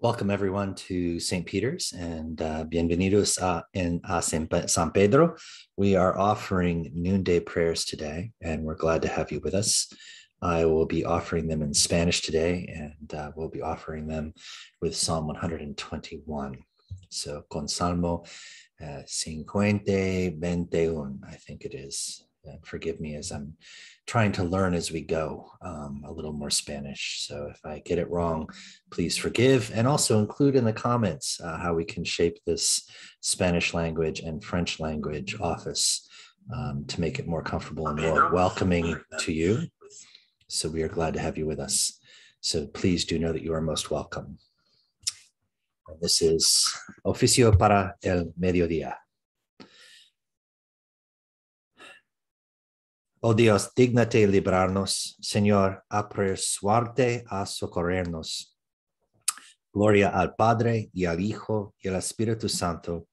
Welcome everyone to St. Peter's and uh, bienvenidos uh, in uh, San Pedro. We are offering noonday prayers today, and we're glad to have you with us. I will be offering them in Spanish today, and uh, we'll be offering them with Psalm 121. So con Salmo uh, 50, 21, I think it is and forgive me as I'm trying to learn as we go um, a little more Spanish. So if I get it wrong, please forgive. And also include in the comments uh, how we can shape this Spanish language and French language office um, to make it more comfortable and more welcoming to you. So we are glad to have you with us. So please do know that you are most welcome. this is Oficio para el Mediodía. Oh Dios, dignate librarnos, Señor, apresuarte a socorrernos. Gloria al Padre y al Hijo y al Espíritu Santo,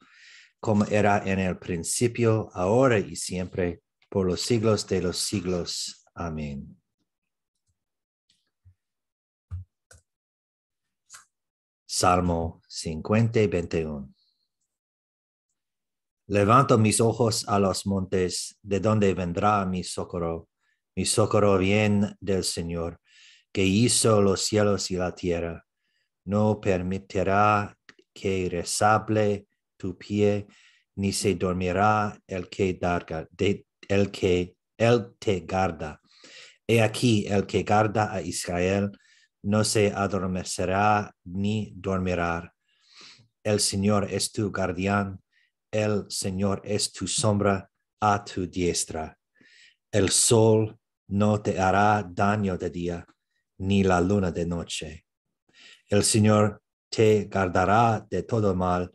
como era en el principio, ahora y siempre, por los siglos de los siglos. Amén. Salmo 50, 21. Levanto mis ojos a los montes, de donde vendrá mi socorro. Mi socorro viene del Señor, que hizo los cielos y la tierra. No permitirá que resable tu pie, ni se dormirá el que, darga, de, el que él te guarda. He aquí el que guarda a Israel, no se adormecerá ni dormirá. El Señor es tu guardián el Señor es tu sombra a tu diestra. El sol no te hará daño de día, ni la luna de noche. El Señor te guardará de todo mal,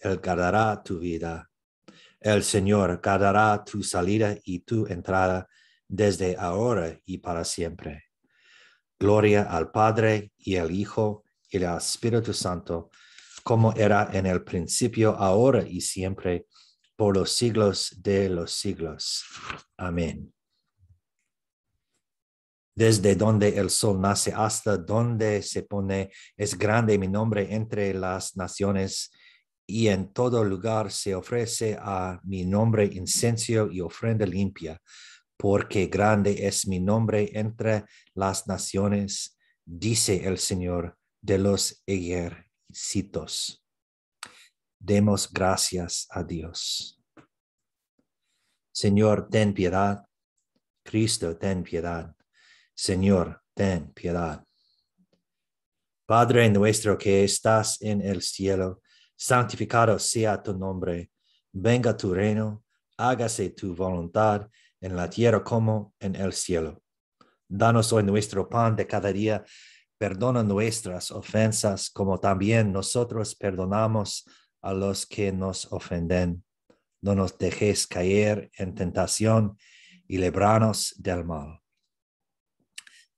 Él guardará tu vida. El Señor guardará tu salida y tu entrada desde ahora y para siempre. Gloria al Padre y al Hijo y al Espíritu Santo, como era en el principio, ahora y siempre, por los siglos de los siglos. Amén. Desde donde el sol nace hasta donde se pone, es grande mi nombre entre las naciones, y en todo lugar se ofrece a mi nombre incenso y ofrenda limpia, porque grande es mi nombre entre las naciones, dice el Señor de los Eger. Citos. Demos gracias a Dios. Señor, ten piedad. Cristo, ten piedad. Señor, ten piedad. Padre nuestro que estás en el cielo, santificado sea tu nombre. Venga tu reino, hágase tu voluntad en la tierra como en el cielo. Danos hoy nuestro pan de cada día Perdona nuestras ofensas como también nosotros perdonamos a los que nos ofenden. No nos dejes caer en tentación y libranos del mal.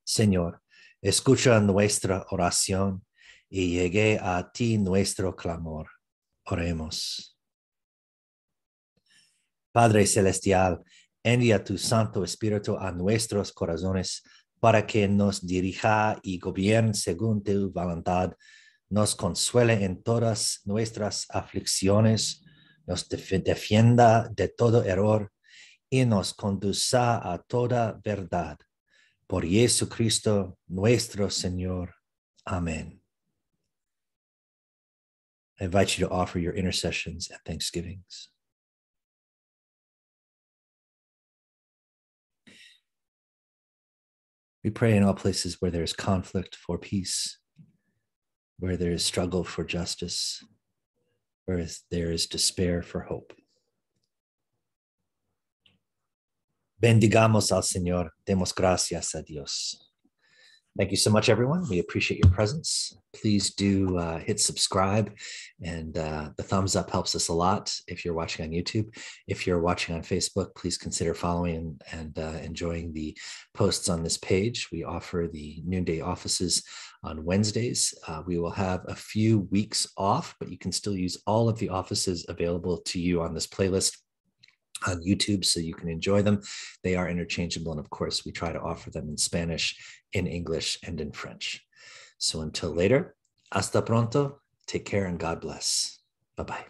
Señor, escucha nuestra oración y llegue a ti nuestro clamor. Oremos. Padre Celestial, envía tu Santo Espíritu a nuestros corazones para que nos dirija y gobierne según tu voluntad, nos consuele en todas nuestras aflicciones, nos defienda de todo error y nos conduza a toda verdad. Por Jesucristo nuestro Señor. Amén. I invite you to offer your intercessions and thanksgivings. We pray in all places where there is conflict for peace, where there is struggle for justice, where there is despair for hope. Bendigamos al Señor, demos gracias a Dios. Thank you so much, everyone. We appreciate your presence please do uh, hit subscribe. And uh, the thumbs up helps us a lot if you're watching on YouTube. If you're watching on Facebook, please consider following and, uh, enjoying the posts on this page. We offer the noonday offices on Wednesdays. Uh, we will have a few weeks off, but you can still use all of the offices available to you on this playlist on YouTube so you can enjoy them. They are interchangeable. And of course, we try to offer them in Spanish, in English, and in French. So until later, hasta pronto. Take care and God bless. Bye bye.